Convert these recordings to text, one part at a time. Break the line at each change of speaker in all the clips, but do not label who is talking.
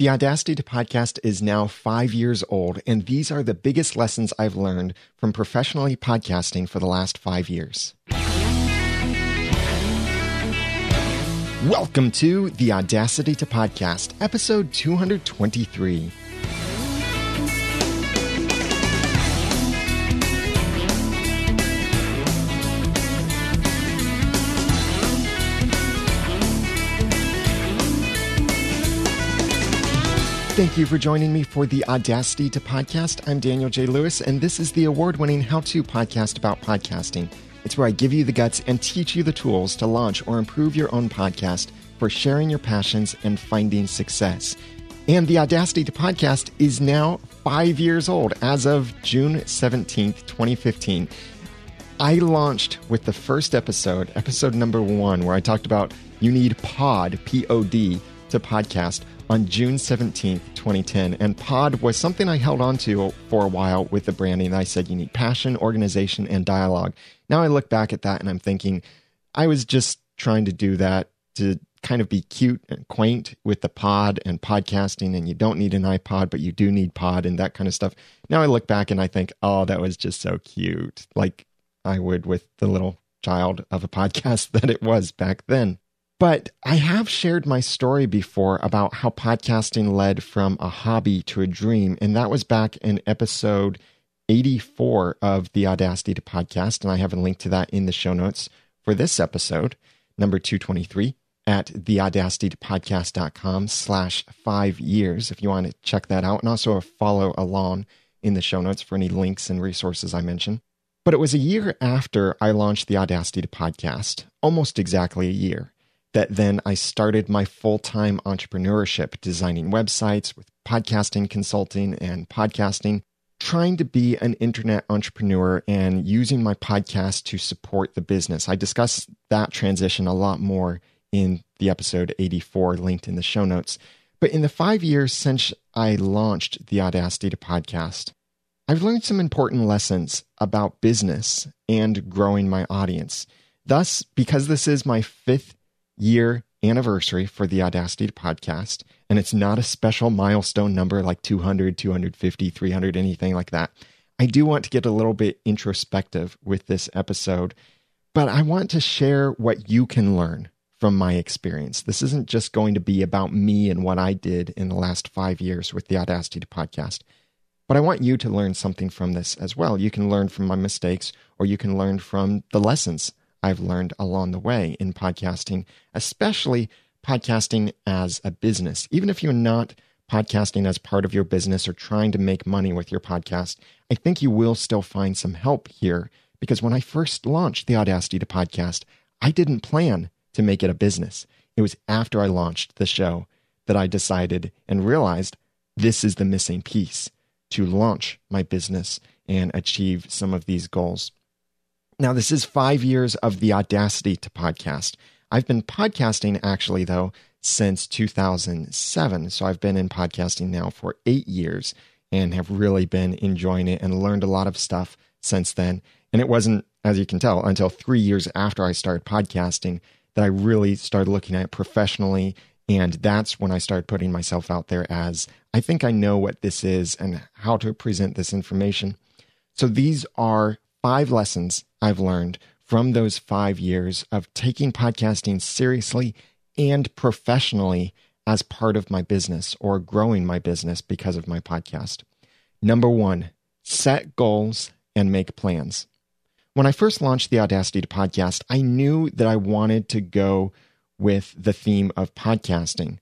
The Audacity to Podcast is now five years old, and these are the biggest lessons I've learned from professionally podcasting for the last five years. Welcome to The Audacity to Podcast, episode 223. Thank you for joining me for the Audacity to Podcast. I'm Daniel J. Lewis, and this is the award winning how to podcast about podcasting. It's where I give you the guts and teach you the tools to launch or improve your own podcast for sharing your passions and finding success. And the Audacity to Podcast is now five years old as of June 17th, 2015. I launched with the first episode, episode number one, where I talked about you need pod, P O D, to podcast on June 17th, 2010. And Pod was something I held on to for a while with the branding. I said you need passion, organization, and dialogue. Now I look back at that and I'm thinking, I was just trying to do that to kind of be cute and quaint with the pod and podcasting and you don't need an iPod but you do need pod and that kind of stuff. Now I look back and I think, "Oh, that was just so cute." Like I would with the little child of a podcast that it was back then. But I have shared my story before about how podcasting led from a hobby to a dream. And that was back in episode 84 of the Audacity to Podcast. And I have a link to that in the show notes for this episode, number 223 at theaudacitytopodcast.com slash five years if you want to check that out and also follow along in the show notes for any links and resources I mention. But it was a year after I launched the Audacity to Podcast, almost exactly a year that then I started my full time entrepreneurship, designing websites with podcasting consulting and podcasting, trying to be an internet entrepreneur and using my podcast to support the business. I discuss that transition a lot more in the episode 84, linked in the show notes. But in the five years since I launched the Audacity to Podcast, I've learned some important lessons about business and growing my audience. Thus, because this is my fifth year anniversary for the Audacity podcast. And it's not a special milestone number like 200, 250, 300, anything like that. I do want to get a little bit introspective with this episode, but I want to share what you can learn from my experience. This isn't just going to be about me and what I did in the last five years with the Audacity podcast. But I want you to learn something from this as well. You can learn from my mistakes, or you can learn from the lessons I've learned along the way in podcasting, especially podcasting as a business. Even if you're not podcasting as part of your business or trying to make money with your podcast, I think you will still find some help here because when I first launched the Audacity to Podcast, I didn't plan to make it a business. It was after I launched the show that I decided and realized this is the missing piece to launch my business and achieve some of these goals. Now, this is five years of the audacity to podcast. I've been podcasting actually, though, since 2007. So I've been in podcasting now for eight years and have really been enjoying it and learned a lot of stuff since then. And it wasn't, as you can tell, until three years after I started podcasting that I really started looking at it professionally. And that's when I started putting myself out there as I think I know what this is and how to present this information. So these are five lessons I've learned from those five years of taking podcasting seriously and professionally as part of my business or growing my business because of my podcast. Number one, set goals and make plans. When I first launched the Audacity to Podcast, I knew that I wanted to go with the theme of podcasting.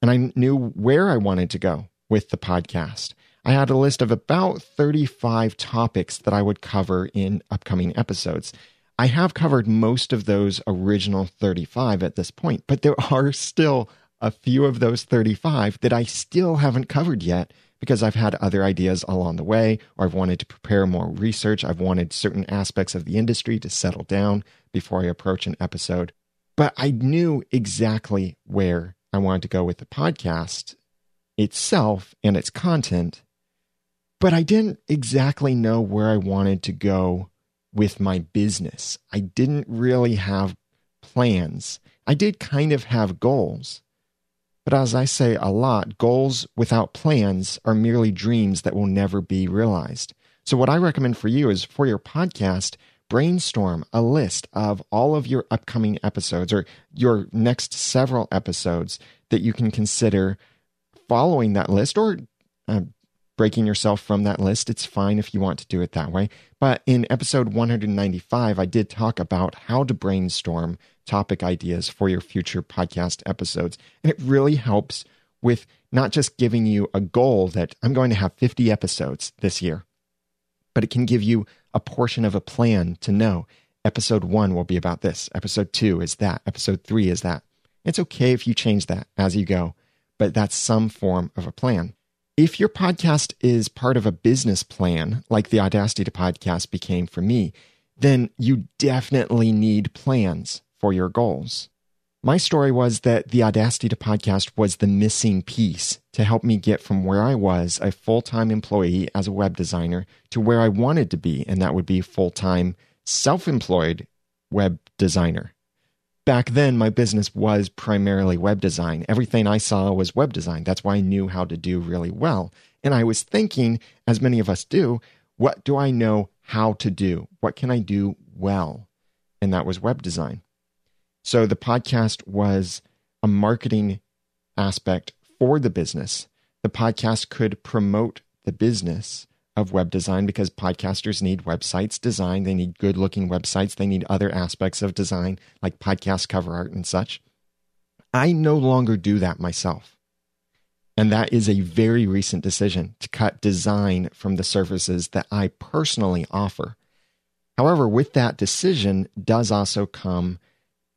And I knew where I wanted to go with the podcast. I had a list of about 35 topics that I would cover in upcoming episodes. I have covered most of those original 35 at this point, but there are still a few of those 35 that I still haven't covered yet because I've had other ideas along the way, or I've wanted to prepare more research. I've wanted certain aspects of the industry to settle down before I approach an episode. But I knew exactly where I wanted to go with the podcast itself and its content but I didn't exactly know where I wanted to go with my business. I didn't really have plans. I did kind of have goals. But as I say a lot, goals without plans are merely dreams that will never be realized. So, what I recommend for you is for your podcast, brainstorm a list of all of your upcoming episodes or your next several episodes that you can consider following that list or uh, breaking yourself from that list. It's fine if you want to do it that way. But in episode 195, I did talk about how to brainstorm topic ideas for your future podcast episodes. And it really helps with not just giving you a goal that I'm going to have 50 episodes this year, but it can give you a portion of a plan to know episode one will be about this, episode two is that, episode three is that. It's okay if you change that as you go, but that's some form of a plan. If your podcast is part of a business plan, like the Audacity to Podcast became for me, then you definitely need plans for your goals. My story was that the Audacity to Podcast was the missing piece to help me get from where I was a full time employee as a web designer to where I wanted to be, and that would be full time self employed web designer back then my business was primarily web design. Everything I saw was web design. That's why I knew how to do really well. And I was thinking, as many of us do, what do I know how to do? What can I do well? And that was web design. So the podcast was a marketing aspect for the business. The podcast could promote the business of web design because podcasters need websites designed. They need good looking websites. They need other aspects of design like podcast cover art and such. I no longer do that myself. And that is a very recent decision to cut design from the services that I personally offer. However, with that decision does also come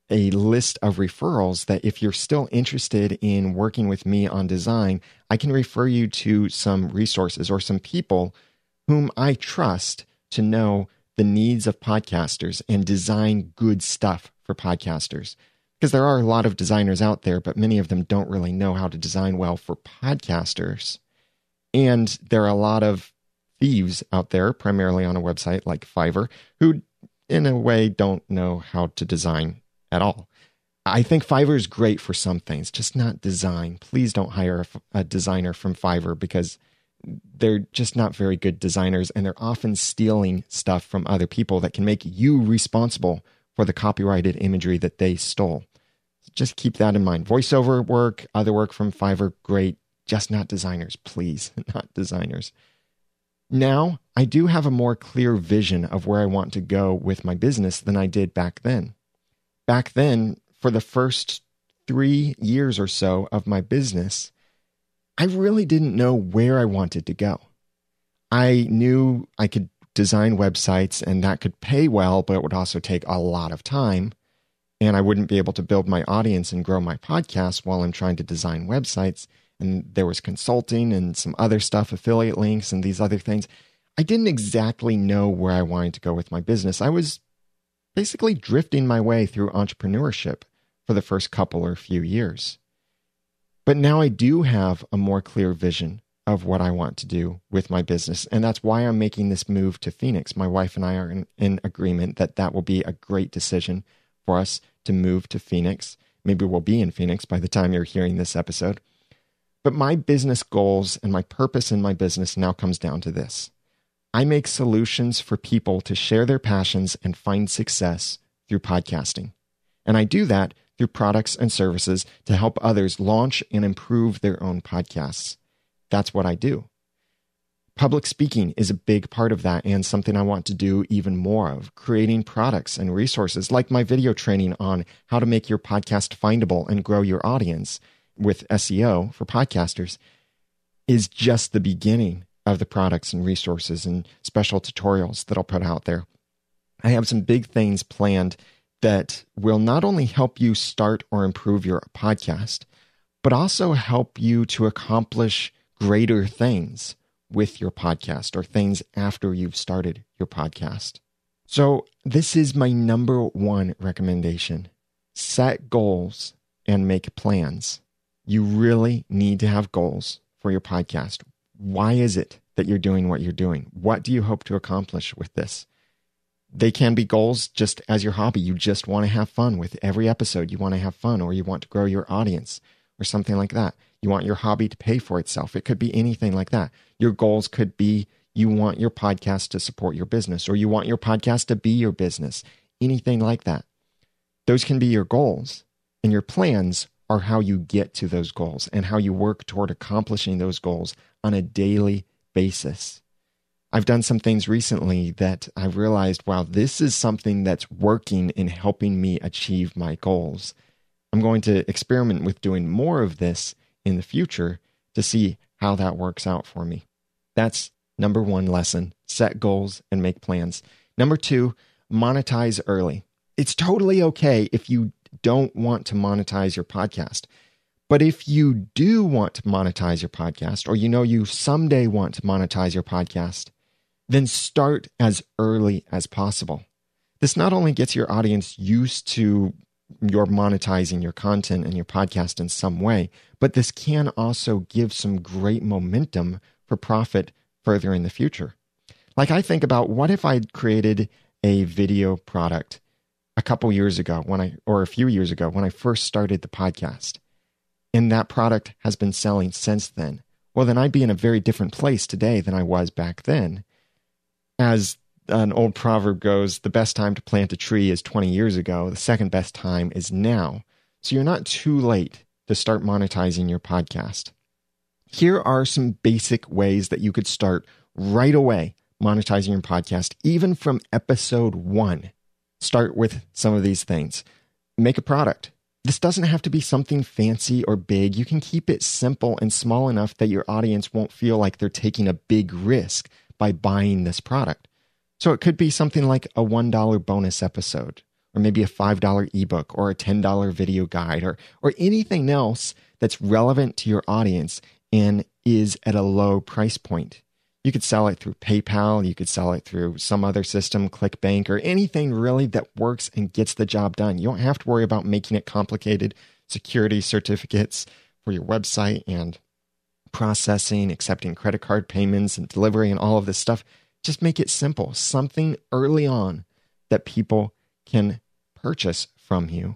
a list of referrals that if you're still interested in working with me on design, I can refer you to some resources or some people whom I trust to know the needs of podcasters and design good stuff for podcasters. Because there are a lot of designers out there, but many of them don't really know how to design well for podcasters. And there are a lot of thieves out there, primarily on a website like Fiverr, who, in a way, don't know how to design at all. I think Fiverr is great for some things, just not design. Please don't hire a, designer from Fiverr because they're just not very good designers and they're often stealing stuff from other people that can make you responsible for the copyrighted imagery that they stole. So just keep that in mind. Voiceover work, other work from Fiverr, great. Just not designers, please, not designers. Now, I do have a more clear vision of where I want to go with my business than I did back then. Back then, for the first three years or so of my business, I really didn't know where I wanted to go. I knew I could design websites and that could pay well, but it would also take a lot of time. And I wouldn't be able to build my audience and grow my podcast while I'm trying to design websites. And there was consulting and some other stuff, affiliate links and these other things. I didn't exactly know where I wanted to go with my business. I was basically drifting my way through entrepreneurship for the first couple or few years. But now I do have a more clear vision of what I want to do with my business. And that's why I'm making this move to Phoenix. My wife and I are in, in, agreement that that will be a great decision for us to move to Phoenix. Maybe we'll be in Phoenix by the time you're hearing this episode. But my business goals and my purpose in my business now comes down to this I make solutions for people to share their passions and find success through podcasting. And I do that through products and services to help others launch and improve their own podcasts. That's what I do. Public speaking is a big part of that and something I want to do even more of, creating products and resources like my video training on how to make your podcast findable and grow your audience with SEO for podcasters is just the beginning of the products and resources and special tutorials that I'll put out there. I have some big things planned that will not only help you start or improve your podcast, but also help you to accomplish greater things with your podcast or things after you've started your podcast. So, this is my number one recommendation set goals and make plans. You really need to have goals for your podcast. Why is it that you're doing what you're doing? What do you hope to accomplish with this? they can be goals just as your hobby. You just want to have fun with every episode. You want to have fun, or you want to grow your audience, or something like that. You want your hobby to pay for itself. It could be anything like that. Your goals could be you want your podcast to support your business, or you want your podcast to be your business, anything like that. Those can be your goals, and your plans are how you get to those goals and how you work toward accomplishing those goals on a daily basis. I've done some things recently that I have realized, wow, this is something that's working in helping me achieve my goals. I'm going to experiment with doing more of this in the future to see how that works out for me. That's number one lesson set goals and make plans. Number two, monetize early. It's totally okay if you don't want to monetize your podcast. But if you do want to monetize your podcast, or you know you someday want to monetize your podcast, then start as early as possible. This not only gets your audience used to your monetizing your content and your podcast in some way, but this can also give some great momentum for profit further in the future. Like I think about what if I created a video product a couple years ago when I or a few years ago when I first started the podcast and that product has been selling since then. Well, then I'd be in a very different place today than I was back then as an old proverb goes, the best time to plant a tree is 20 years ago. The second best time is now. So you're not too late to start monetizing your podcast. Here are some basic ways that you could start right away monetizing your podcast, even from episode one. Start with some of these things. Make a product. This doesn't have to be something fancy or big. You can keep it simple and small enough that your audience won't feel like they're taking a big risk by buying this product. So it could be something like a $1 bonus episode, or maybe a $5 ebook, or a $10 video guide, or, or anything else that's relevant to your audience and is at a low price point. You could sell it through PayPal, you could sell it through some other system, ClickBank, or anything really that works and gets the job done. You don't have to worry about making it complicated, security certificates for your website and processing, accepting credit card payments and delivery and all of this stuff. Just make it simple, something early on that people can purchase from you,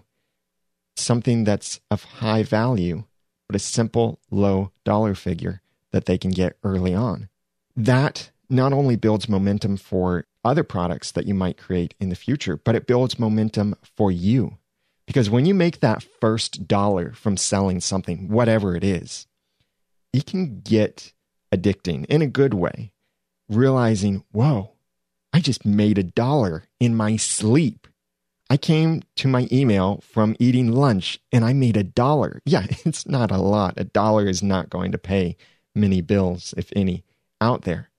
something that's of high value, but a simple, low dollar figure that they can get early on. That not only builds momentum for other products that you might create in the future, but it builds momentum for you. Because when you make that first dollar from selling something, whatever it is, it can get addicting in a good way, realizing, whoa, I just made a dollar in my sleep. I came to my email from eating lunch and I made a dollar. Yeah, it's not a lot. A dollar is not going to pay many bills, if any, out there.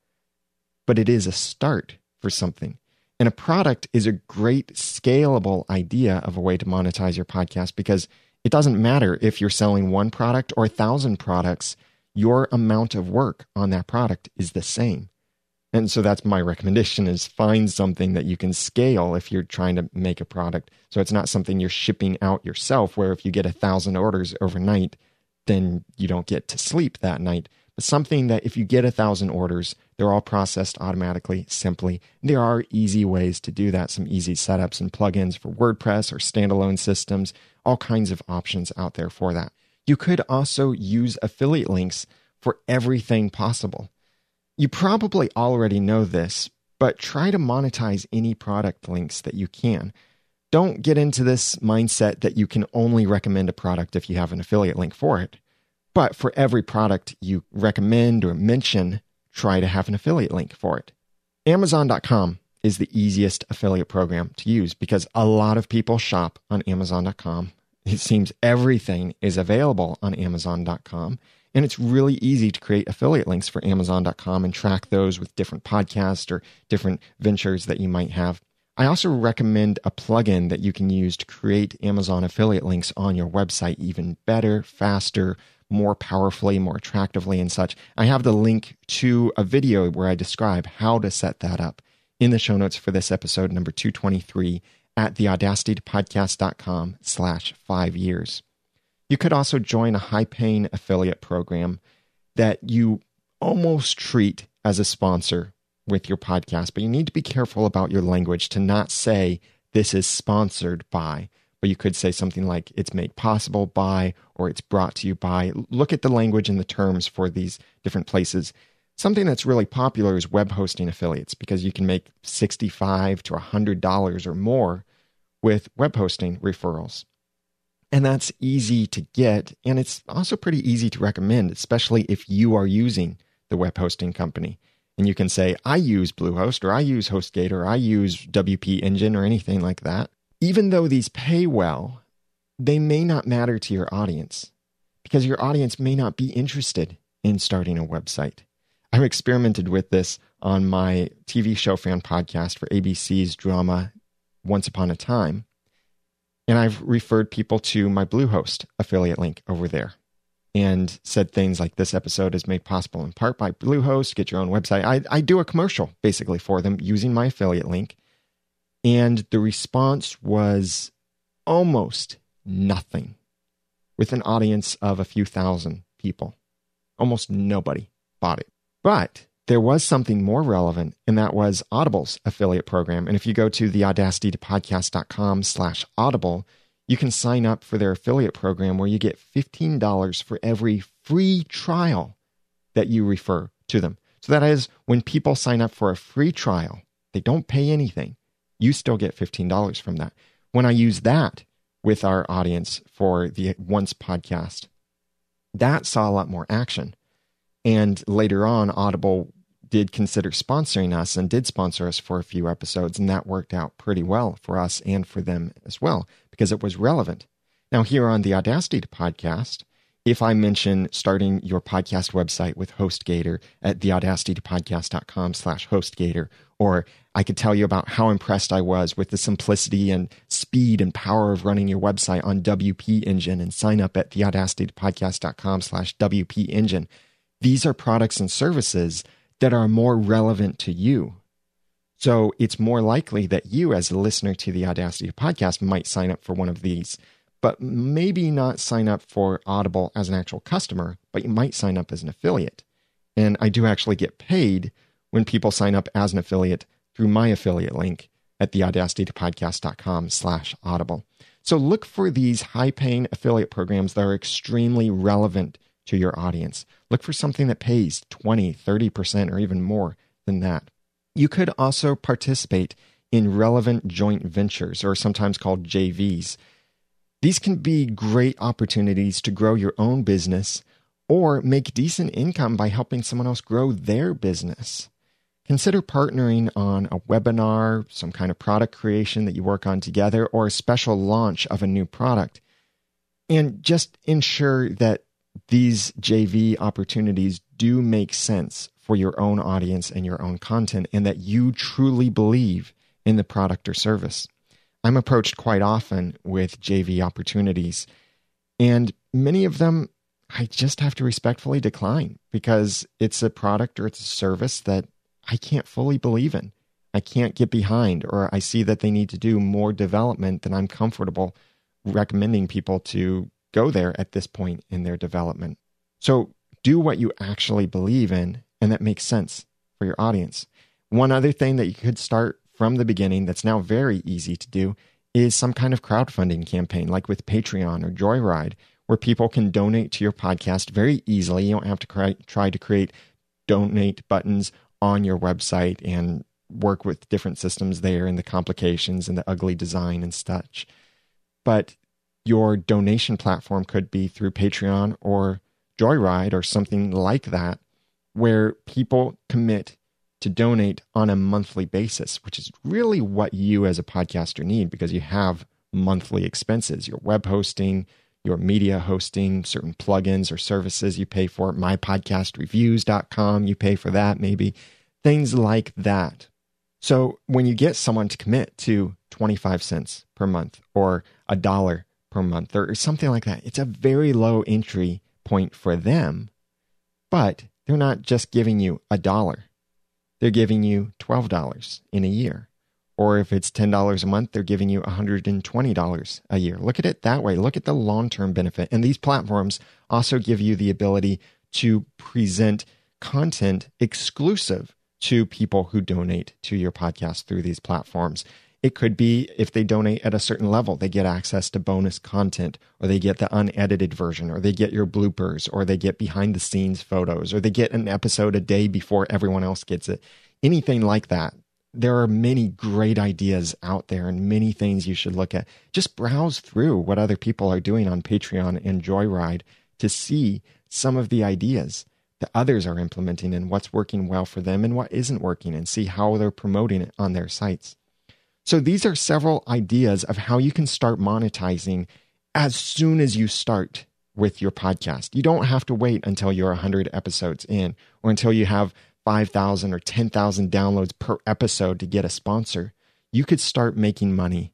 But it is a start for something. And a product is a great scalable idea of a way to monetize your podcast because it doesn't matter if you're selling one product or a thousand products, your amount of work on that product is the same. And so that's my recommendation is find something that you can scale if you're trying to make a product. So it's not something you're shipping out yourself where if you get a thousand orders overnight, then you don't get to sleep that night. But something that if you get a thousand orders, they're all processed automatically, simply. And there are easy ways to do that, some easy setups and plugins for WordPress or standalone systems, all kinds of options out there for that. You could also use affiliate links for everything possible. You probably already know this, but try to monetize any product links that you can. Don't get into this mindset that you can only recommend a product if you have an affiliate link for it. But for every product you recommend or mention, try to have an affiliate link for it. Amazon.com is the easiest affiliate program to use because a lot of people shop on Amazon.com it seems everything is available on Amazon.com. And it's really easy to create affiliate links for Amazon.com and track those with different podcasts or different ventures that you might have. I also recommend a plugin that you can use to create Amazon affiliate links on your website even better, faster, more powerfully, more attractively, and such. I have the link to a video where I describe how to set that up in the show notes for this episode, number 223 at theaudacitypodcast.com slash five years. You could also join a high paying affiliate program that you almost treat as a sponsor with your podcast, but you need to be careful about your language to not say this is sponsored by, but you could say something like it's made possible by or it's brought to you by. Look at the language and the terms for these different places Something that's really popular is web hosting affiliates because you can make $65 to $100 or more with web hosting referrals. And that's easy to get. And it's also pretty easy to recommend, especially if you are using the web hosting company. And you can say, I use Bluehost or I use Hostgator or I use WP Engine or anything like that. Even though these pay well, they may not matter to your audience because your audience may not be interested in starting a website. I have experimented with this on my TV show fan podcast for ABC's drama Once Upon a Time. And I've referred people to my Bluehost affiliate link over there and said things like this episode is made possible in part by Bluehost. Get your own website. I, I do a commercial basically for them using my affiliate link. And the response was almost nothing with an audience of a few thousand people. Almost nobody bought it. But there was something more relevant, and that was Audible's affiliate program. And if you go to theaudacitytopodcastcom slash audible, you can sign up for their affiliate program where you get $15 for every free trial that you refer to them. So that is when people sign up for a free trial, they don't pay anything. You still get $15 from that. When I use that with our audience for the Once podcast, that saw a lot more action and later on, Audible did consider sponsoring us and did sponsor us for a few episodes. And that worked out pretty well for us and for them as well because it was relevant. Now, here on the Audacity podcast, if I mention starting your podcast website with HostGator at theaudacitypodcast.com slash HostGator, or I could tell you about how impressed I was with the simplicity and speed and power of running your website on WP Engine and sign up at theaudacitypodcast.com slash WP Engine these are products and services that are more relevant to you. So it's more likely that you, as a listener to the Audacity podcast, might sign up for one of these, but maybe not sign up for Audible as an actual customer, but you might sign up as an affiliate. And I do actually get paid when people sign up as an affiliate through my affiliate link at theaudacitypodcast.com slash audible. So look for these high paying affiliate programs that are extremely relevant to your audience. Look for something that pays 20, 30%, or even more than that. You could also participate in relevant joint ventures, or sometimes called JVs. These can be great opportunities to grow your own business or make decent income by helping someone else grow their business. Consider partnering on a webinar, some kind of product creation that you work on together, or a special launch of a new product. And just ensure that these JV opportunities do make sense for your own audience and your own content, and that you truly believe in the product or service. I'm approached quite often with JV opportunities, and many of them I just have to respectfully decline because it's a product or it's a service that I can't fully believe in. I can't get behind, or I see that they need to do more development than I'm comfortable recommending people to go there at this point in their development. So do what you actually believe in and that makes sense for your audience. One other thing that you could start from the beginning that's now very easy to do is some kind of crowdfunding campaign, like with Patreon or Joyride, where people can donate to your podcast very easily. You don't have to cry, try to create donate buttons on your website and work with different systems there and the complications and the ugly design and such. But your donation platform could be through Patreon or Joyride or something like that, where people commit to donate on a monthly basis, which is really what you as a podcaster need because you have monthly expenses your web hosting, your media hosting, certain plugins or services you pay for, mypodcastreviews.com, you pay for that maybe, things like that. So when you get someone to commit to 25 cents per month or a dollar per month or, or something like that. It's a very low entry point for them, but they're not just giving you a dollar. They're giving you $12 in a year. Or if it's $10 a month, they're giving you $120 a year. Look at it that way. Look at the long term benefit. And these platforms also give you the ability to present content exclusive to people who donate to your podcast through these platforms. It could be if they donate at a certain level, they get access to bonus content, or they get the unedited version, or they get your bloopers, or they get behind the scenes photos, or they get an episode a day before everyone else gets it. Anything like that. There are many great ideas out there and many things you should look at. Just browse through what other people are doing on Patreon and Joyride to see some of the ideas that others are implementing and what's working well for them and what isn't working and see how they're promoting it on their sites. So these are several ideas of how you can start monetizing as soon as you start with your podcast. You don't have to wait until you're 100 episodes in or until you have 5,000 or 10,000 downloads per episode to get a sponsor. You could start making money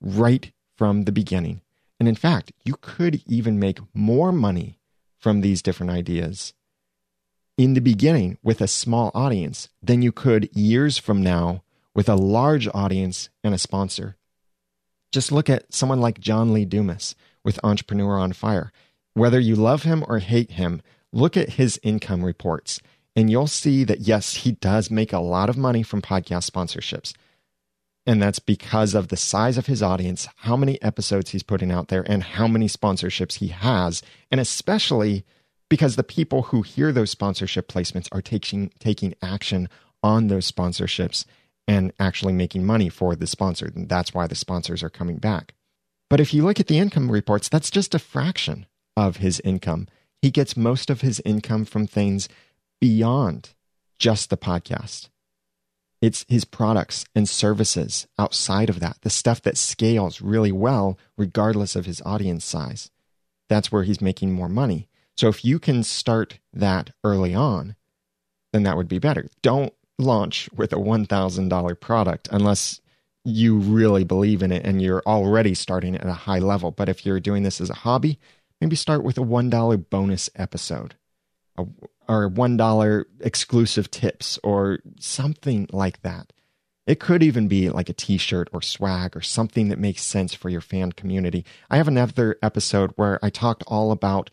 right from the beginning. And in fact, you could even make more money from these different ideas in the beginning with a small audience than you could years from now with a large audience and a sponsor. Just look at someone like John Lee Dumas with Entrepreneur on Fire. Whether you love him or hate him, look at his income reports and you'll see that yes, he does make a lot of money from podcast sponsorships. And that's because of the size of his audience, how many episodes he's putting out there, and how many sponsorships he has, and especially because the people who hear those sponsorship placements are taking taking action on those sponsorships and actually making money for the sponsor. And that's why the sponsors are coming back. But if you look at the income reports, that's just a fraction of his income. He gets most of his income from things beyond just the podcast. It's his products and services outside of that, the stuff that scales really well, regardless of his audience size. That's where he's making more money. So if you can start that early on, then that would be better. Don't launch with a $1,000 product unless you really believe in it and you're already starting at a high level. But if you're doing this as a hobby, maybe start with a $1 bonus episode a, or $1 exclusive tips or something like that. It could even be like a t shirt or swag or something that makes sense for your fan community. I have another episode where I talked all about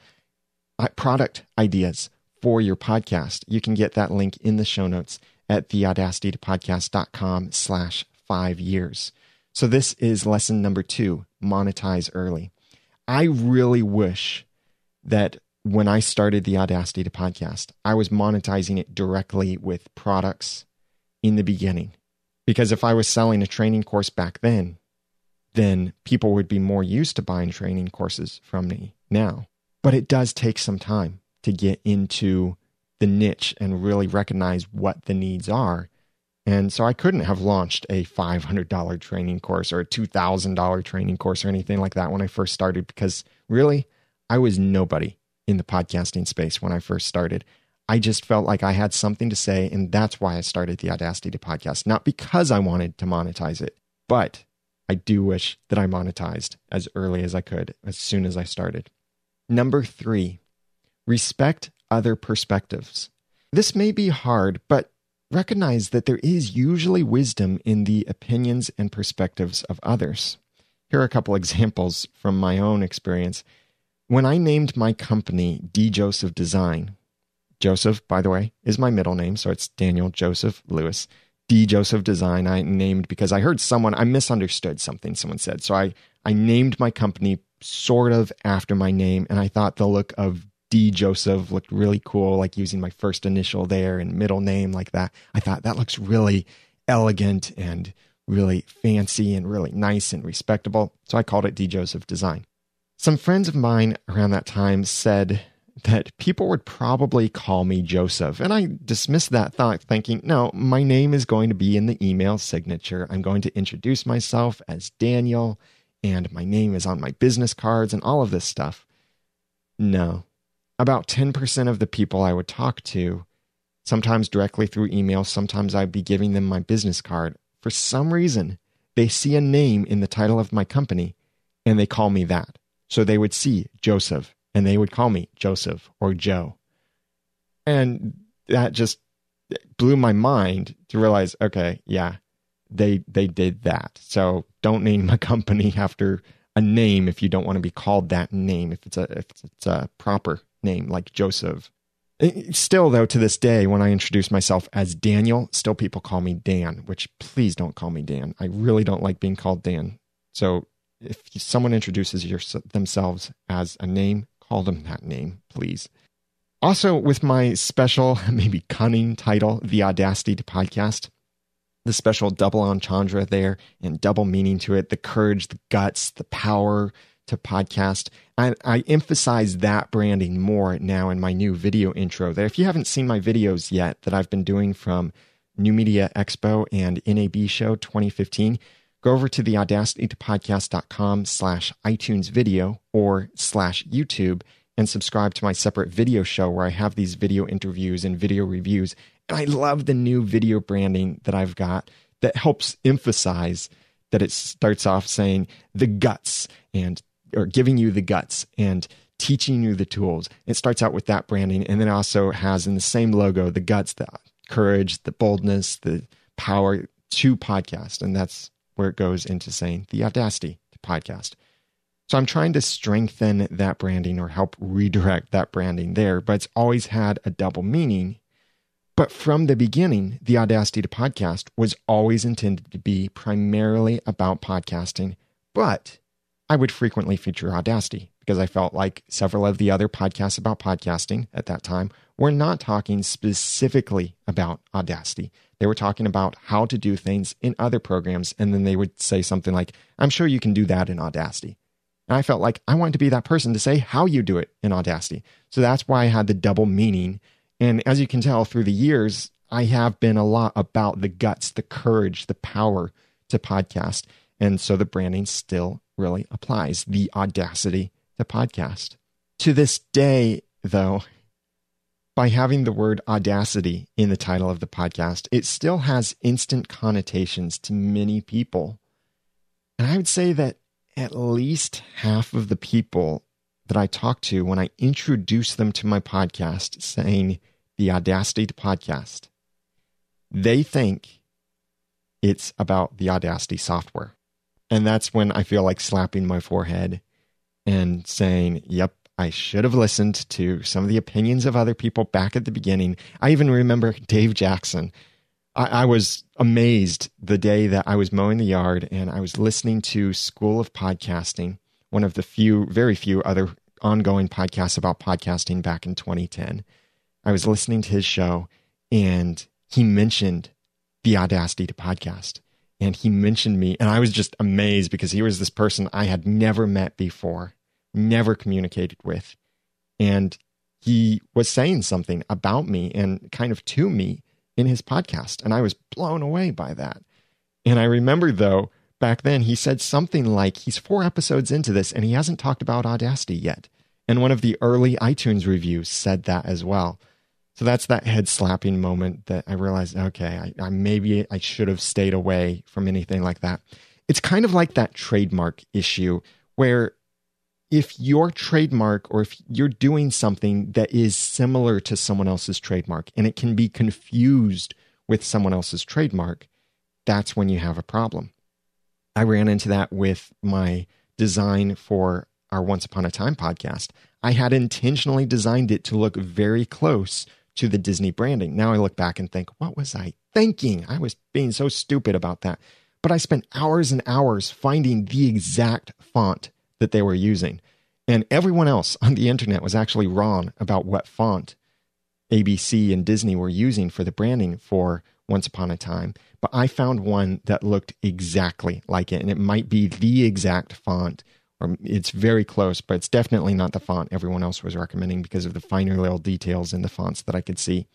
uh, product ideas for your podcast. You can get that link in the show notes at theaudacitypodcast.com slash five years. So this is lesson number two, monetize early. I really wish that when I started the Audacity to Podcast, I was monetizing it directly with products in the beginning. Because if I was selling a training course back then, then people would be more used to buying training courses from me now. But it does take some time to get into the niche and really recognize what the needs are. And so I couldn't have launched a $500 training course or a $2,000 training course or anything like that when I first started because really, I was nobody in the podcasting space when I first started. I just felt like I had something to say, and that's why I started the Audacity to Podcast, not because I wanted to monetize it, but I do wish that I monetized as early as I could, as soon as I started. Number three, respect other perspectives. This may be hard, but recognize that there is usually wisdom in the opinions and perspectives of others. Here are a couple examples from my own experience. When I named my company D. Joseph Design, Joseph, by the way, is my middle name, so it's Daniel Joseph Lewis. D. Joseph Design, I named because I heard someone, I misunderstood something someone said. So I, I named my company sort of after my name, and I thought the look of D Joseph looked really cool, like using my first initial there and middle name like that. I thought that looks really elegant and really fancy and really nice and respectable. So I called it D Joseph Design. Some friends of mine around that time said that people would probably call me Joseph. And I dismissed that thought, thinking, no, my name is going to be in the email signature. I'm going to introduce myself as Daniel, and my name is on my business cards and all of this stuff. No, about 10% of the people I would talk to, sometimes directly through email, sometimes I'd be giving them my business card. For some reason, they see a name in the title of my company and they call me that. So they would see Joseph and they would call me Joseph or Joe. And that just blew my mind to realize, okay, yeah, they they did that. So don't name a company after a name if you don't want to be called that name if it's a if it's a proper name, like Joseph. Uh, still, though, to this day, when I introduce myself as Daniel, still people call me Dan, which please don't call me Dan. I really don't like being called Dan. So if someone introduces your, themselves as a name, call them that name, please. Also, with my special, maybe cunning title, The Audacity to Podcast, the special double entendre there and double meaning to it the courage, the guts, the power, to podcast. I, I, emphasize that branding more now in my new video intro. That if you haven't seen my videos yet that I've been doing from New Media Expo and NAB Show 2015, go over to the audacity slash iTunes video or slash YouTube and subscribe to my separate video show where I have these video interviews and video reviews. And I love the new video branding that I've got that helps emphasize that it starts off saying the guts and or giving you the guts and teaching you the tools. It starts out with that branding and then also has in the same logo the guts, the courage, the boldness, the power to podcast. And that's where it goes into saying the audacity to podcast. So I'm trying to strengthen that branding or help redirect that branding there, but it's always had a double meaning. But from the beginning, the Audacity to Podcast was always intended to be primarily about podcasting, but I would frequently feature Audacity because I felt like several of the other podcasts about podcasting at that time were not talking specifically about Audacity. They were talking about how to do things in other programs, and then they would say something like, I'm sure you can do that in Audacity. And I felt like I wanted to be that person to say how you do it in Audacity. So that's why I had the double meaning. And as you can tell through the years, I have been a lot about the guts, the courage, the power to podcast. And so the branding still really applies the audacity to podcast. To this day, though, by having the word audacity in the title of the podcast, it still has instant connotations to many people. And I would say that at least half of the people that I talk to when I introduce them to my podcast, saying the audacity to podcast, they think it's about the Audacity software. And that's when I feel like slapping my forehead and saying, Yep, I should have listened to some of the opinions of other people back at the beginning. I even remember Dave Jackson. I, I was amazed the day that I was mowing the yard and I was listening to School of Podcasting, one of the few, very few other ongoing podcasts about podcasting back in 2010. I was listening to his show and he mentioned the audacity to podcast and he mentioned me and i was just amazed because he was this person i had never met before never communicated with and he was saying something about me and kind of to me in his podcast and i was blown away by that and i remember though back then he said something like he's four episodes into this and he hasn't talked about audacity yet and one of the early itunes reviews said that as well so that's that head slapping moment that I realized, okay, I, I maybe I should have stayed away from anything like that. It's kind of like that trademark issue where if your trademark or if you're doing something that is similar to someone else's trademark and it can be confused with someone else's trademark, that's when you have a problem. I ran into that with my design for our Once Upon a Time podcast. I had intentionally designed it to look very close to the Disney branding. Now I look back and think, what was I thinking? I was being so stupid about that. But I spent hours and hours finding the exact font that they were using. And everyone else on the internet was actually wrong about what font ABC and Disney were using for the branding for Once Upon a Time. But I found one that looked exactly like it. And it might be the exact font or um, it's very close, but it's definitely not the font everyone else was recommending because of the finer little details in the fonts that I could see.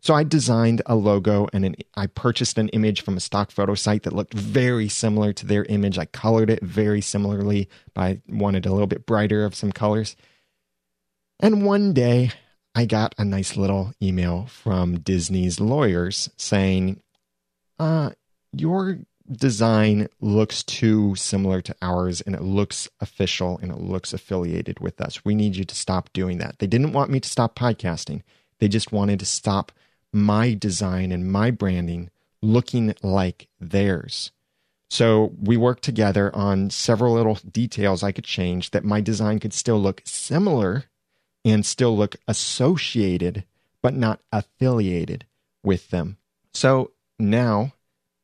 So I designed a logo and an, I purchased an image from a stock photo site that looked very similar to their image. I colored it very similarly, but I wanted a little bit brighter of some colors. And one day I got a nice little email from Disney's lawyers saying, uh, your design looks too similar to ours and it looks official and it looks affiliated with us. We need you to stop doing that. They didn't want me to stop podcasting, they just wanted to stop my design and my branding looking like theirs. So we worked together on several little details I could change that my design could still look similar and still look associated, but not affiliated with them. So now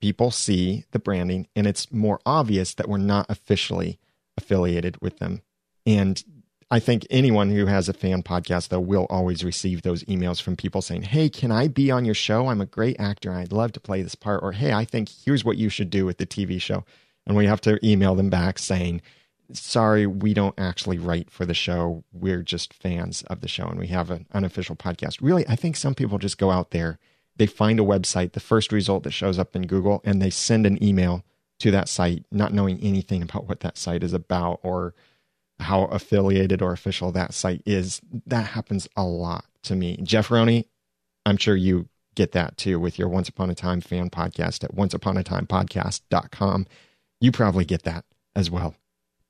people see the branding and it's more obvious that we're not officially affiliated with them. And I think anyone who has a fan podcast, though, will always receive those emails from people saying, Hey, can I be on your show? I'm a great actor. I'd love to play this part. Or, Hey, I think here's what you should do with the TV show. And we have to email them back saying, Sorry, we don't actually write for the show. We're just fans of the show and we have an unofficial podcast. Really, I think some people just go out there they find a website, the first result that shows up in Google, and they send an email to that site, not knowing anything about what that site is about or how affiliated or official that site is. That happens a lot to me. Jeff Roney, I'm sure you get that too with your Once Upon a Time fan podcast at onceuponatimepodcast.com. You probably get that as well.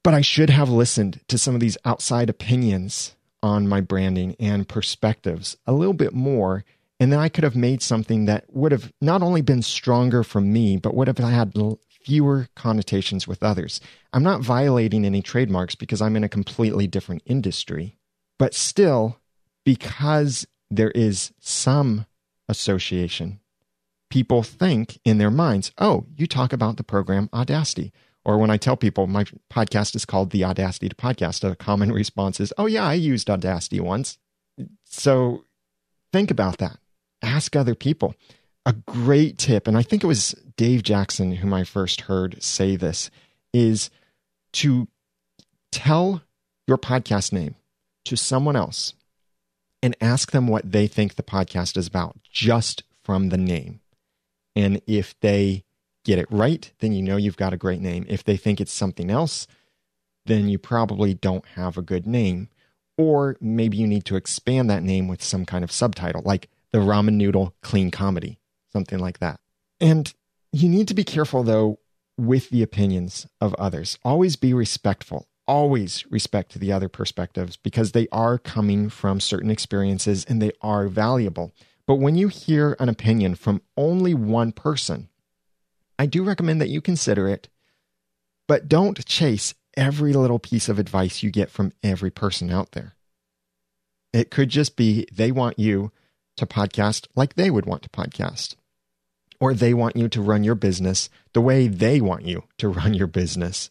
But I should have listened to some of these outside opinions on my branding and perspectives a little bit more and then I could have made something that would have not only been stronger for me, but would have had fewer connotations with others. I'm not violating any trademarks because I'm in a completely different industry. But still, because there is some association, people think in their minds, oh, you talk about the program Audacity. Or when I tell people my podcast is called The Audacity to Podcast, a common response is, oh, yeah, I used Audacity once. So think about that ask other people. A great tip, and I think it was Dave Jackson whom I first heard say this, is to tell your podcast name to someone else and ask them what they think the podcast is about just from the name. And if they get it right, then you know you've got a great name. If they think it's something else, then you probably don't have a good name. Or maybe you need to expand that name with some kind of subtitle, like the ramen noodle clean comedy, something like that. And you need to be careful, though, with the opinions of others. Always be respectful. Always respect the other perspectives because they are coming from certain experiences and they are valuable. But when you hear an opinion from only one person, I do recommend that you consider it, but don't chase every little piece of advice you get from every person out there. It could just be they want you to podcast like they would want to podcast. Or they want you to run your business the way they want you to run your business.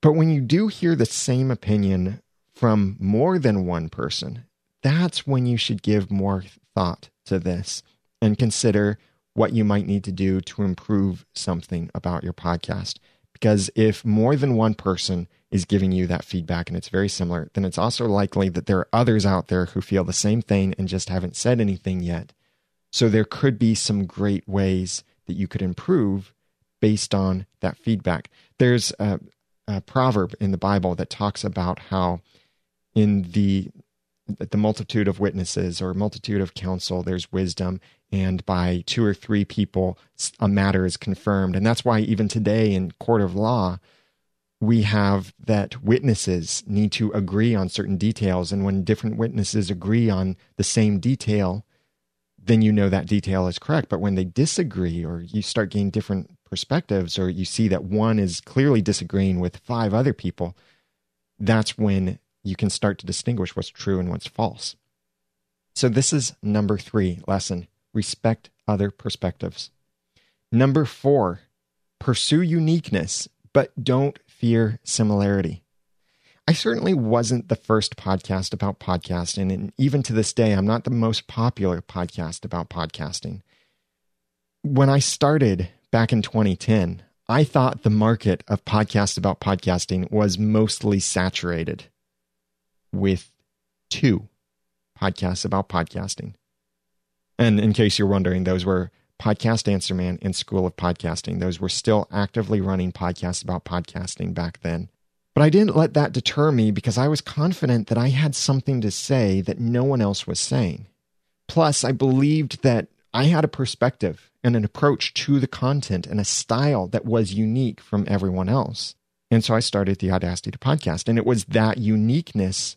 But when you do hear the same opinion from more than one person, that's when you should give more thought to this and consider what you might need to do to improve something about your podcast. Because if more than one person is giving you that feedback and it's very similar, then it's also likely that there are others out there who feel the same thing and just haven't said anything yet. So there could be some great ways that you could improve based on that feedback. There's a, a proverb in the Bible that talks about how in the the multitude of witnesses or multitude of counsel there's wisdom and by two or three people a matter is confirmed and that's why even today in court of law we have that witnesses need to agree on certain details. And when different witnesses agree on the same detail, then you know that detail is correct. But when they disagree or you start getting different perspectives or you see that one is clearly disagreeing with five other people, that's when you can start to distinguish what's true and what's false. So, this is number three lesson respect other perspectives. Number four, pursue uniqueness, but don't fear similarity. I certainly wasn't the first podcast about podcasting, and even to this day, I'm not the most popular podcast about podcasting. When I started back in 2010, I thought the market of podcasts about podcasting was mostly saturated with two podcasts about podcasting. And in case you're wondering, those were Podcast Answer Man, and School of Podcasting. Those were still actively running podcasts about podcasting back then. But I didn't let that deter me because I was confident that I had something to say that no one else was saying. Plus, I believed that I had a perspective and an approach to the content and a style that was unique from everyone else. And so I started the Audacity to Podcast. And it was that uniqueness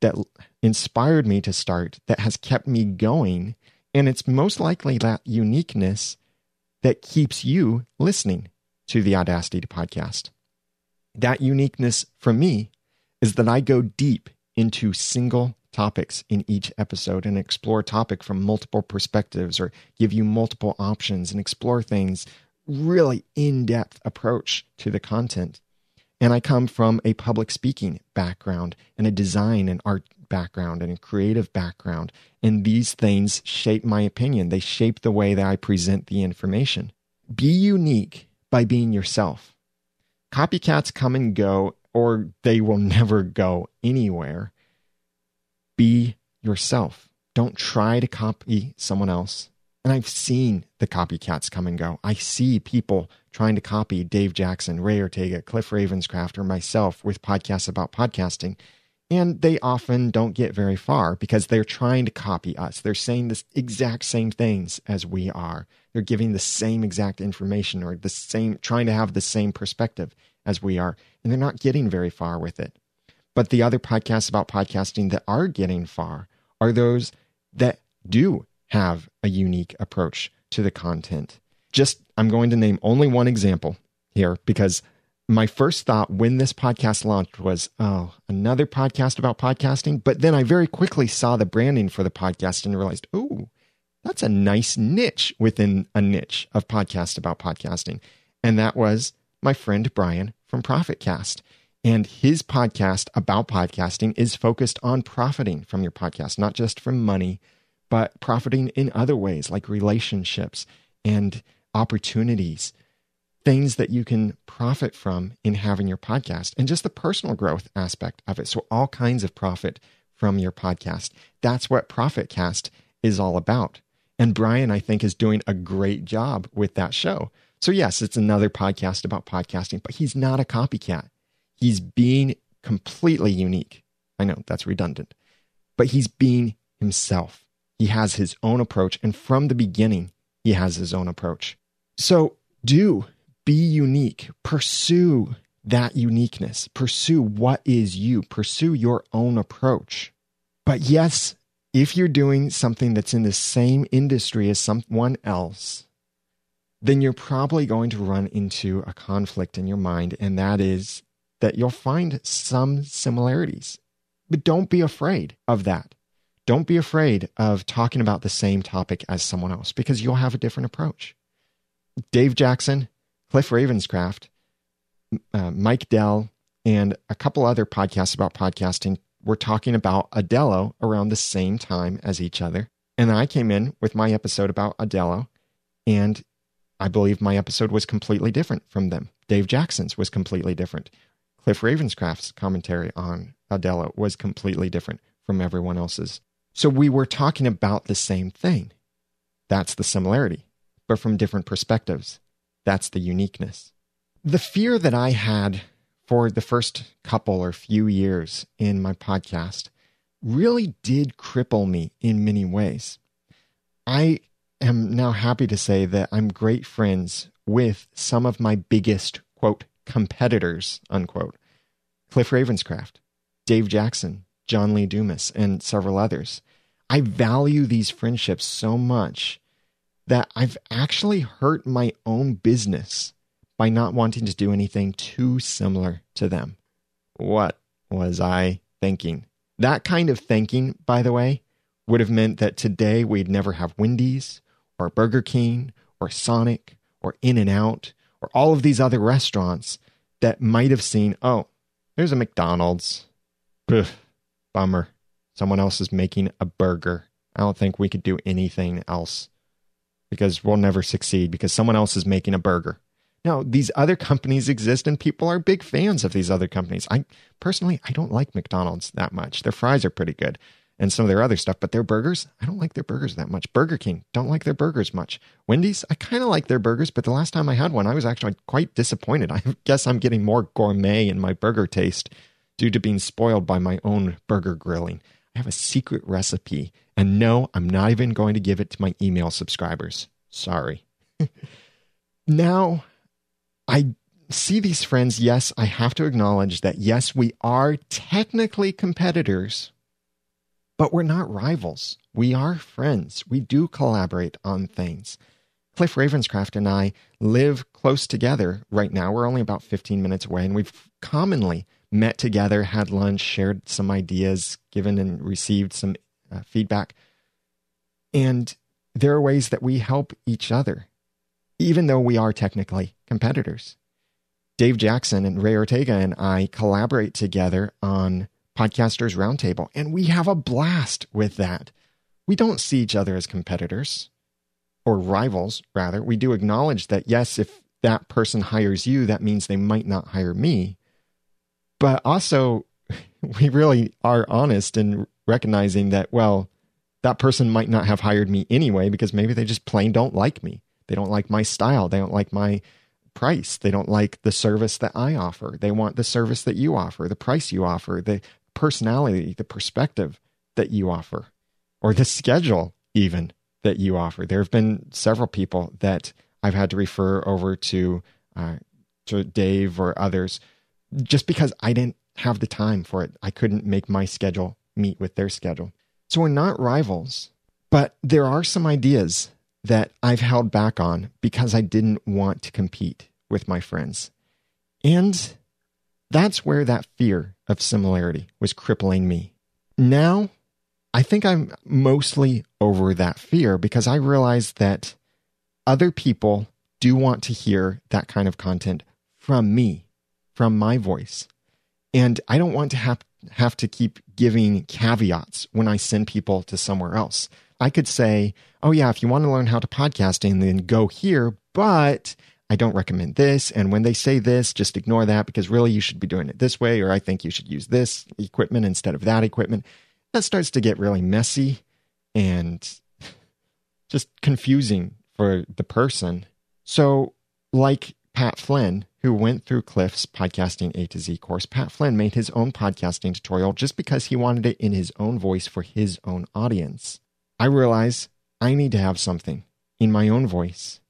that inspired me to start that has kept me going and it's most likely that uniqueness that keeps you listening to the Audacity Podcast. That uniqueness for me is that I go deep into single topics in each episode and explore topic from multiple perspectives or give you multiple options and explore things really in-depth approach to the content and i come from a public speaking background and a design and art background and a creative background. And these things shape my opinion, they shape the way that I present the information. Be unique by being yourself. Copycats come and go, or they will never go anywhere. Be yourself. Don't try to copy someone else. And I've seen the copycats come and go. I see people trying to copy Dave Jackson, Ray Ortega, Cliff Ravenscraft, or myself with podcasts about podcasting. And they often don't get very far because they're trying to copy us. They're saying the exact same things as we are. They're giving the same exact information or the same, trying to have the same perspective as we are. And they're not getting very far with it. But the other podcasts about podcasting that are getting far are those that do have a unique approach to the content. Just, I'm going to name only one example here because my first thought when this podcast launched was, oh, another podcast about podcasting. But then I very quickly saw the branding for the podcast and realized, oh, that's a nice niche within a niche of podcast about podcasting. And that was my friend Brian from ProfitCast. And his podcast about podcasting is focused on profiting from your podcast, not just from money, but profiting in other ways like relationships and opportunities things that you can profit from in having your podcast and just the personal growth aspect of it. So, all kinds of profit from your podcast. That's what ProfitCast is all about. And Brian, I think, is doing a great job with that show. So, yes, it's another podcast about podcasting, but he's not a copycat. He's being completely unique. I know that's redundant, but he's being himself. He has his own approach. And from the beginning, he has his own approach. So, do be unique. Pursue that uniqueness. Pursue what is you. Pursue your own approach. But yes, if you're doing something that's in the same industry as someone else, then you're probably going to run into a conflict in your mind, and that is that you'll find some similarities. But don't be afraid of that. Don't be afraid of talking about the same topic as someone else because you'll have a different approach. Dave Jackson Cliff Ravenscraft, uh, Mike Dell, and a couple other podcasts about podcasting were talking about Adello around the same time as each other. And I came in with my episode about Adello, and I believe my episode was completely different from them. Dave Jackson's was completely different. Cliff Ravenscraft's commentary on Adello was completely different from everyone else's. So we were talking about the same thing. That's the similarity, but from different perspectives. That's the uniqueness. The fear that I had for the first couple or few years in my podcast really did cripple me in many ways. I am now happy to say that I'm great friends with some of my biggest, quote, competitors, unquote. Cliff Ravenscraft, Dave Jackson, John Lee Dumas, and several others. I value these friendships so much that I've actually hurt my own business by not wanting to do anything too similar to them. What was I thinking? That kind of thinking, by the way, would have meant that today we'd never have Wendy's or Burger King or Sonic or In N Out or all of these other restaurants that might have seen, oh, there's a McDonald's. Ugh, bummer. Someone else is making a burger. I don't think we could do anything else because we'll never succeed because someone else is making a burger. Now these other companies exist and people are big fans of these other companies. I personally, I don't like McDonald's that much. Their fries are pretty good and some of their other stuff, but their burgers, I don't like their burgers that much. Burger King, don't like their burgers much. Wendy's, I kind of like their burgers, but the last time I had one, I was actually quite disappointed. I guess I'm getting more gourmet in my burger taste due to being spoiled by my own burger grilling. I have a secret recipe. And no, I'm not even going to give it to my email subscribers. Sorry. now, I see these friends. Yes, I have to acknowledge that, yes, we are technically competitors, but we're not rivals. We are friends. We do collaborate on things. Cliff Ravenscraft and I live close together right now. We're only about 15 minutes away, and we've commonly met together, had lunch, shared some ideas, given and received some uh, feedback. And there are ways that we help each other, even though we are technically competitors. Dave Jackson and Ray Ortega and I collaborate together on Podcasters Roundtable, and we have a blast with that. We don't see each other as competitors or rivals, rather. We do acknowledge that, yes, if that person hires you, that means they might not hire me but also we really are honest in recognizing that well that person might not have hired me anyway because maybe they just plain don't like me they don't like my style they don't like my price they don't like the service that i offer they want the service that you offer the price you offer the personality the perspective that you offer or the schedule even that you offer there have been several people that i've had to refer over to uh, to dave or others just because I didn't have the time for it. I couldn't make my schedule meet with their schedule. So we're not rivals, but there are some ideas that I've held back on because I didn't want to compete with my friends. And that's where that fear of similarity was crippling me. Now, I think I'm mostly over that fear because I realize that other people do want to hear that kind of content from me from my voice. And I don't want to have, have to keep giving caveats when I send people to somewhere else. I could say, oh, yeah, if you want to learn how to podcast and then go here, but I don't recommend this. And when they say this, just ignore that because really you should be doing it this way, or I think you should use this equipment instead of that equipment. That starts to get really messy and just confusing for the person. So, like Pat Flynn, who went through Cliff's podcasting A to Z course, Pat Flynn made his own podcasting tutorial just because he wanted it in his own voice for his own audience. I realize I need to have something in my own voice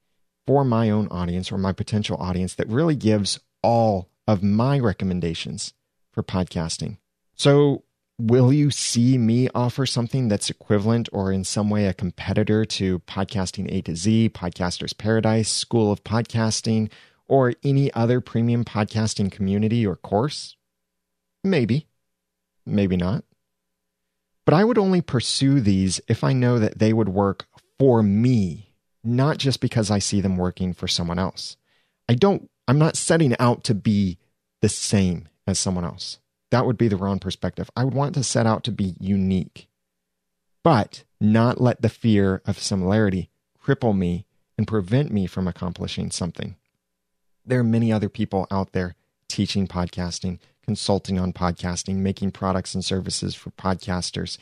for my own audience or my potential audience that really gives all of my recommendations for podcasting. So, will you see me offer something that's equivalent or in some way a competitor to Podcasting A to Z, Podcaster's Paradise, School of Podcasting? or any other premium podcasting community or course? Maybe, maybe not. But I would only pursue these if I know that they would work for me, not just because I see them working for someone else. I don't, I'm not setting out to be the same as someone else. That would be the wrong perspective. I would want to set out to be unique, but not let the fear of similarity cripple me and prevent me from accomplishing something there are many other people out there teaching podcasting, consulting on podcasting, making products and services for podcasters.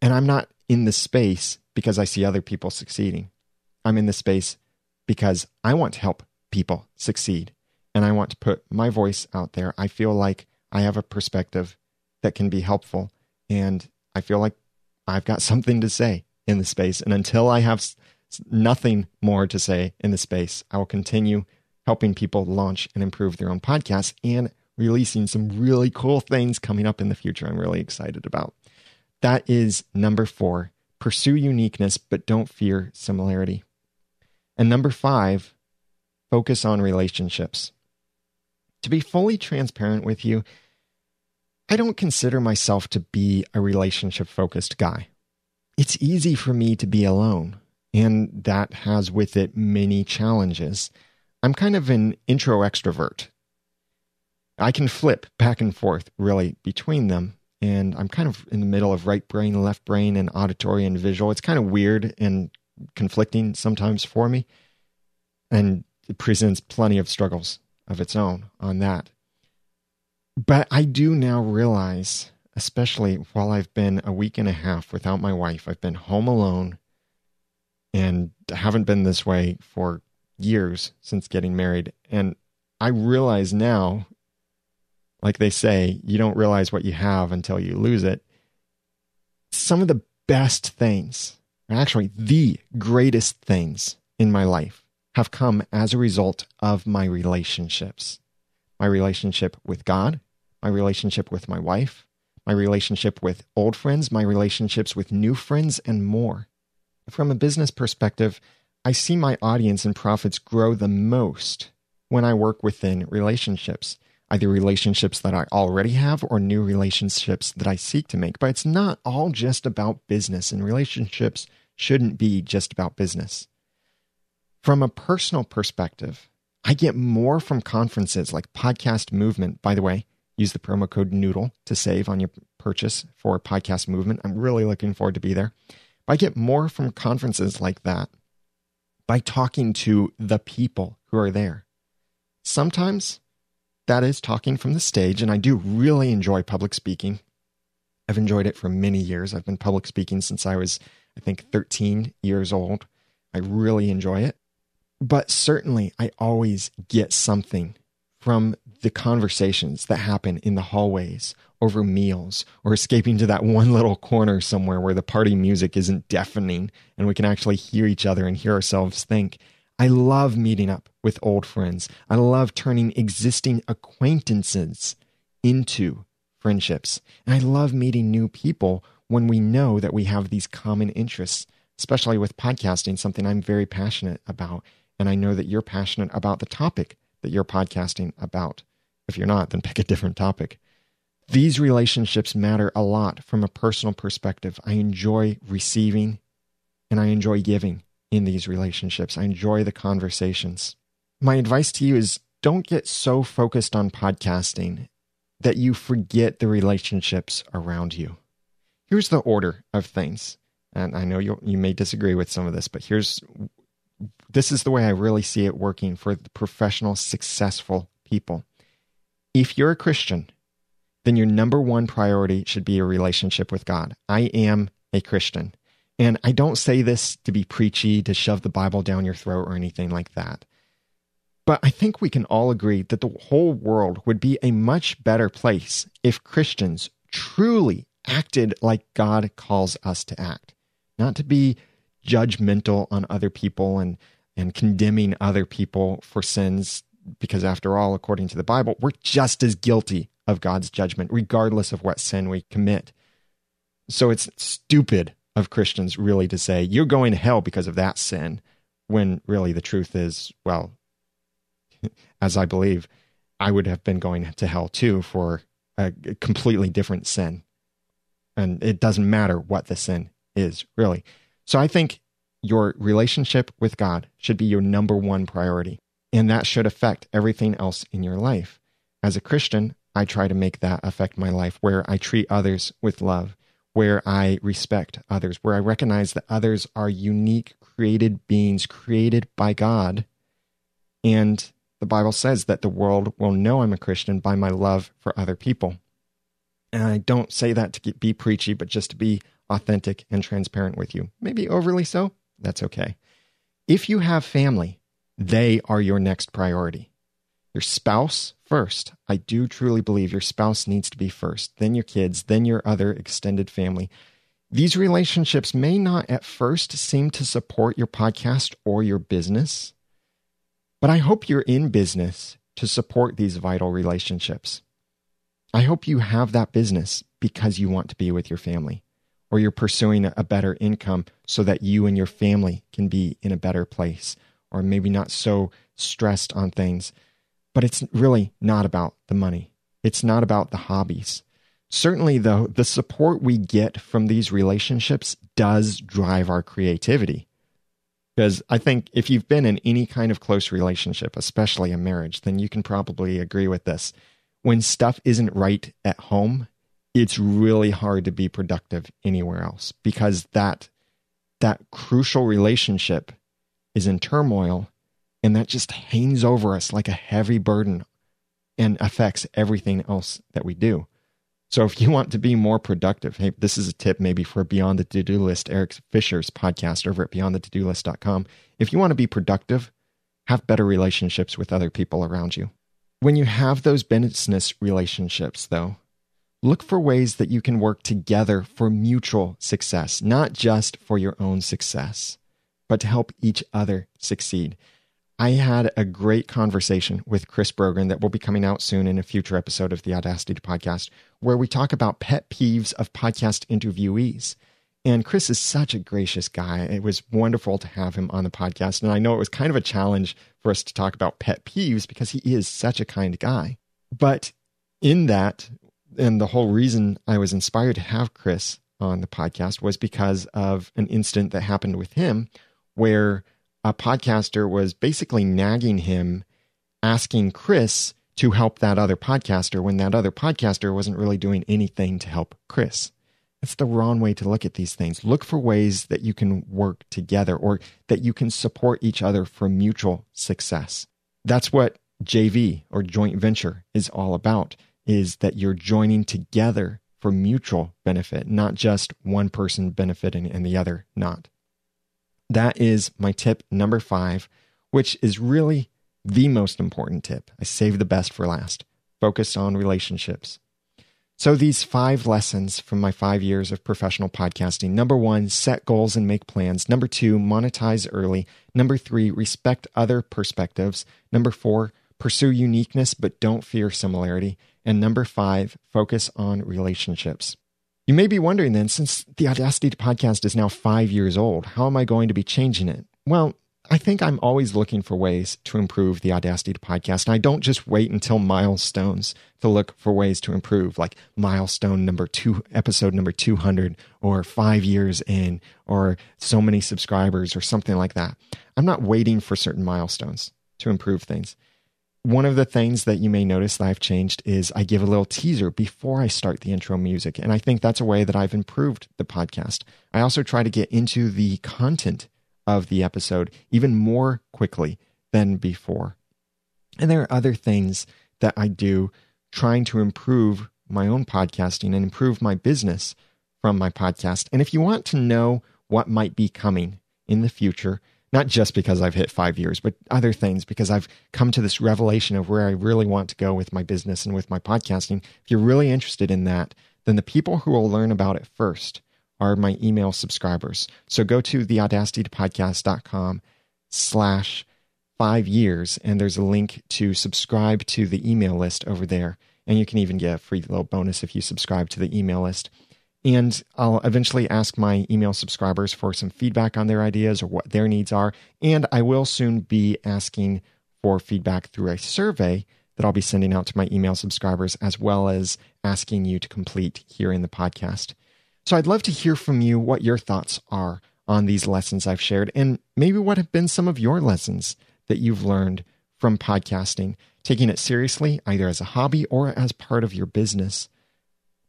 And I'm not in the space because I see other people succeeding. I'm in the space because I want to help people succeed and I want to put my voice out there. I feel like I have a perspective that can be helpful and I feel like I've got something to say in the space. And until I have nothing more to say in the space. I will continue helping people launch and improve their own podcasts and releasing some really cool things coming up in the future. I'm really excited about. That is number four pursue uniqueness, but don't fear similarity. And number five, focus on relationships. To be fully transparent with you, I don't consider myself to be a relationship focused guy. It's easy for me to be alone and that has with it many challenges. I'm kind of an intro extrovert. I can flip back and forth really between them. And I'm kind of in the middle of right brain, left brain, and auditory and visual. It's kind of weird and conflicting sometimes for me. And it presents plenty of struggles of its own on that. But I do now realize, especially while I've been a week and a half without my wife, I've been home alone and haven't been this way for years since getting married. And I realize now, like they say, you don't realize what you have until you lose it. Some of the best things, actually, the greatest things in my life have come as a result of my relationships my relationship with God, my relationship with my wife, my relationship with old friends, my relationships with new friends, and more. From a business perspective, I see my audience and profits grow the most when I work within relationships, either relationships that I already have or new relationships that I seek to make. But it's not all just about business, and relationships shouldn't be just about business. From a personal perspective, I get more from conferences like Podcast Movement. By the way, use the promo code Noodle to save on your purchase for Podcast Movement. I'm really looking forward to be there. I get more from conferences like that by talking to the people who are there. Sometimes that is talking from the stage, and I do really enjoy public speaking. I've enjoyed it for many years. I've been public speaking since I was, I think, 13 years old. I really enjoy it. But certainly, I always get something from the conversations that happen in the hallways over meals or escaping to that one little corner somewhere where the party music isn't deafening and we can actually hear each other and hear ourselves think. I love meeting up with old friends. I love turning existing acquaintances into friendships. And I love meeting new people when we know that we have these common interests, especially with podcasting, something I'm very passionate about. And I know that you're passionate about the topic that you're podcasting about. If you're not, then pick a different topic. These relationships matter a lot from a personal perspective. I enjoy receiving and I enjoy giving in these relationships. I enjoy the conversations. My advice to you is don't get so focused on podcasting that you forget the relationships around you. Here's the order of things. And I know you you may disagree with some of this, but here's this is the way I really see it working for professional successful people. If you're a Christian then your number one priority should be a relationship with God. I am a Christian. And I don't say this to be preachy, to shove the Bible down your throat or anything like that. But I think we can all agree that the whole world would be a much better place if Christians truly acted like God calls us to act, not to be judgmental on other people and, and condemning other people for sins because after all, according to the Bible, we're just as guilty of God's judgment, regardless of what sin we commit. So it's stupid of Christians really to say, you're going to hell because of that sin, when really the truth is, well, as I believe, I would have been going to hell too for a completely different sin. And it doesn't matter what the sin is, really. So I think your relationship with God should be your number one priority. And that should affect everything else in your life. As a Christian, I try to make that affect my life where I treat others with love, where I respect others, where I recognize that others are unique, created beings created by God. And the Bible says that the world will know I'm a Christian by my love for other people. And I don't say that to be preachy, but just to be authentic and transparent with you. Maybe overly so, that's okay. If you have family, they are your next priority. Your spouse first. I do truly believe your spouse needs to be first, then your kids, then your other extended family. These relationships may not at first seem to support your podcast or your business, but I hope you're in business to support these vital relationships. I hope you have that business because you want to be with your family or you're pursuing a better income so that you and your family can be in a better place or maybe not so stressed on things. But it's really not about the money. It's not about the hobbies. Certainly, though, the support we get from these relationships does drive our creativity. Because I think if you've been in any kind of close relationship, especially a marriage, then you can probably agree with this. When stuff isn't right at home, it's really hard to be productive anywhere else because that that crucial relationship is in turmoil, and that just hangs over us like a heavy burden and affects everything else that we do. So if you want to be more productive, hey, this is a tip maybe for Beyond the To-Do List, Eric Fisher's podcast over at beyondthetodolist.com. If you want to be productive, have better relationships with other people around you. When you have those business relationships, though, look for ways that you can work together for mutual success, not just for your own success but to help each other succeed. I had a great conversation with Chris Brogan that will be coming out soon in a future episode of the Audacity Podcast, where we talk about pet peeves of podcast interviewees. And Chris is such a gracious guy. It was wonderful to have him on the podcast. And I know it was kind of a challenge for us to talk about pet peeves because he is such a kind guy. But in that, and the whole reason I was inspired to have Chris on the podcast was because of an incident that happened with him where a podcaster was basically nagging him, asking Chris to help that other podcaster when that other podcaster wasn't really doing anything to help Chris. That's the wrong way to look at these things. Look for ways that you can work together or that you can support each other for mutual success. That's what JV or joint venture is all about is that you're joining together for mutual benefit, not just one person benefiting and the other not that is my tip number five, which is really the most important tip. I save the best for last. Focus on relationships. So, these five lessons from my five years of professional podcasting number one, set goals and make plans. Number two, monetize early. Number three, respect other perspectives. Number four, pursue uniqueness but don't fear similarity. And number five, focus on relationships. You may be wondering then, since the Audacity podcast is now five years old, how am I going to be changing it? Well, I think I'm always looking for ways to improve the Audacity podcast. And I don't just wait until milestones to look for ways to improve, like milestone number two, episode number 200, or five years in, or so many subscribers, or something like that. I'm not waiting for certain milestones to improve things one of the things that you may notice that I've changed is I give a little teaser before I start the intro music. And I think that's a way that I've improved the podcast. I also try to get into the content of the episode even more quickly than before. And there are other things that I do trying to improve my own podcasting and improve my business from my podcast. And if you want to know what might be coming in the future, not just because I've hit five years, but other things because I've come to this revelation of where I really want to go with my business and with my podcasting. If you're really interested in that, then the people who will learn about it first are my email subscribers. So go to theaudacitypodcast.com slash five years, and there's a link to subscribe to the email list over there. And you can even get a free little bonus if you subscribe to the email list. And I'll eventually ask my email subscribers for some feedback on their ideas or what their needs are. And I will soon be asking for feedback through a survey that I'll be sending out to my email subscribers, as well as asking you to complete here in the podcast. So I'd love to hear from you what your thoughts are on these lessons I've shared, and maybe what have been some of your lessons that you've learned from podcasting, taking it seriously, either as a hobby or as part of your business.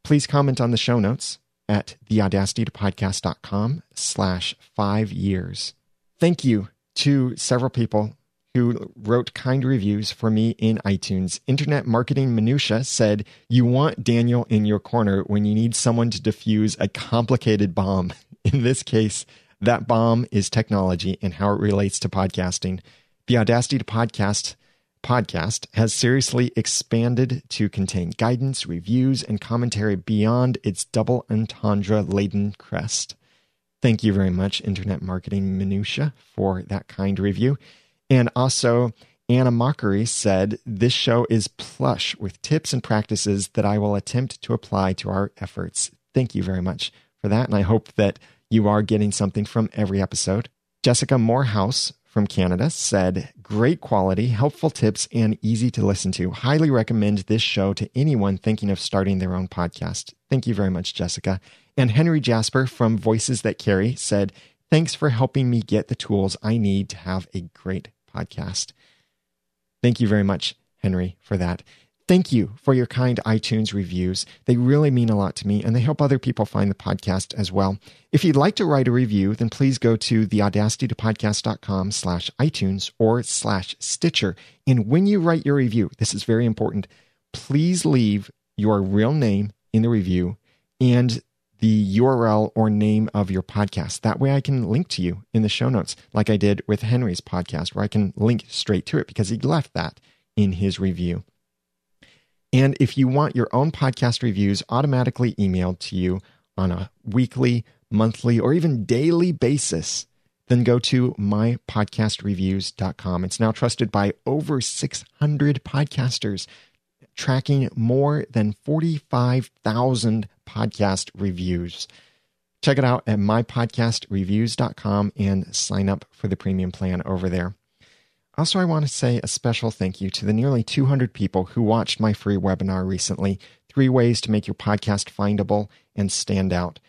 Please comment on the show notes at theaudacitytopodcast.com slash five years. Thank you to several people who wrote kind reviews for me in iTunes. Internet Marketing Minutia said, You want Daniel in your corner when you need someone to defuse a complicated bomb. In this case, that bomb is technology and how it relates to podcasting. The Audacity to Podcast podcast has seriously expanded to contain guidance, reviews, and commentary beyond its double entendre laden crest. Thank you very much, Internet Marketing Minutia, for that kind review. And also, Anna Mockery said, This show is plush with tips and practices that I will attempt to apply to our efforts. Thank you very much for that. And I hope that you are getting something from every episode. Jessica Morehouse from Canada said, Great quality, helpful tips, and easy to listen to. Highly recommend this show to anyone thinking of starting their own podcast. Thank you very much, Jessica. And Henry Jasper from Voices That Carry said, Thanks for helping me get the tools I need to have a great podcast. Thank you very much, Henry, for that. Thank you for your kind iTunes reviews. They really mean a lot to me and they help other people find the podcast as well. If you'd like to write a review, then please go to theaudacitytopodcast.com slash iTunes or slash Stitcher. And when you write your review, this is very important, please leave your real name in the review and the URL or name of your podcast. That way I can link to you in the show notes, like I did with Henry's podcast, where I can link straight to it because he left that in his review. And if you want your own podcast reviews automatically emailed to you on a weekly, monthly, or even daily basis, then go to mypodcastreviews.com. It's now trusted by over 600 podcasters, tracking more than 45,000 podcast reviews. Check it out at mypodcastreviews.com and sign up for the premium plan over there. Also, I want to say a special thank you to the nearly 200 people who watched my free webinar recently Three Ways to Make Your Podcast Findable and Stand Out.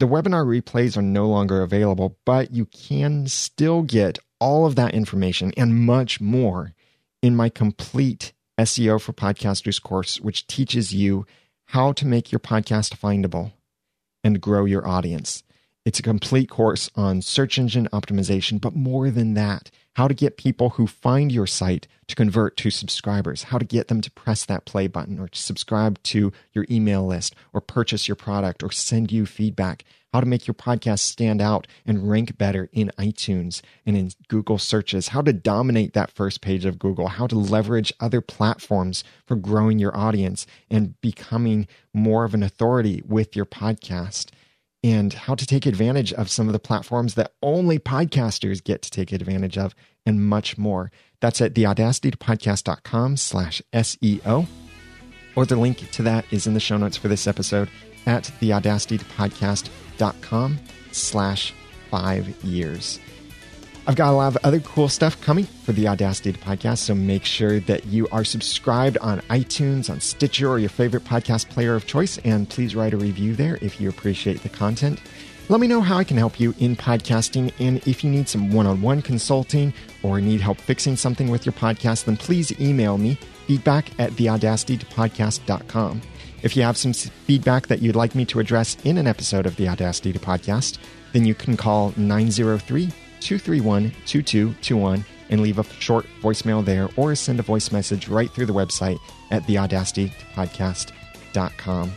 The webinar replays are no longer available, but you can still get all of that information and much more in my complete SEO for Podcasters course, which teaches you how to make your podcast findable and grow your audience. It's a complete course on search engine optimization, but more than that, how to get people who find your site to convert to subscribers, how to get them to press that play button or to subscribe to your email list or purchase your product or send you feedback, how to make your podcast stand out and rank better in iTunes and in Google searches, how to dominate that first page of Google, how to leverage other platforms for growing your audience and becoming more of an authority with your podcast and how to take advantage of some of the platforms that only podcasters get to take advantage of and much more. That's at theaudacitypodcast.com slash SEO. Or the link to that is in the show notes for this episode at theaudacitypodcast.com slash five years. I've got a lot of other cool stuff coming for the Audacity podcast, so make sure that you are subscribed on iTunes, on Stitcher, or your favorite podcast player of choice, and please write a review there if you appreciate the content. Let me know how I can help you in podcasting. And if you need some one on one consulting or need help fixing something with your podcast, then please email me feedback at theaudacitypodcast.com. If you have some feedback that you'd like me to address in an episode of the Audacity to Podcast, then you can call 903 231 2221 and leave a short voicemail there or send a voice message right through the website at theaudacitypodcast.com.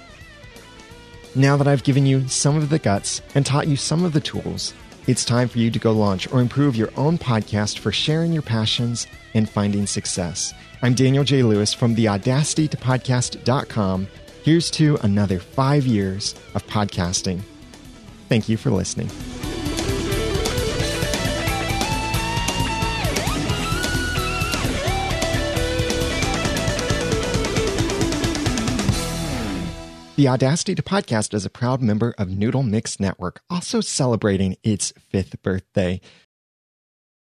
Now that I've given you some of the guts and taught you some of the tools, it's time for you to go launch or improve your own podcast for sharing your passions and finding success. I'm Daniel J. Lewis from theaudacitypodcast.com. Here's to another five years of podcasting. Thank you for listening. The Audacity to Podcast is a proud member of Noodle Mix Network, also celebrating its fifth birthday.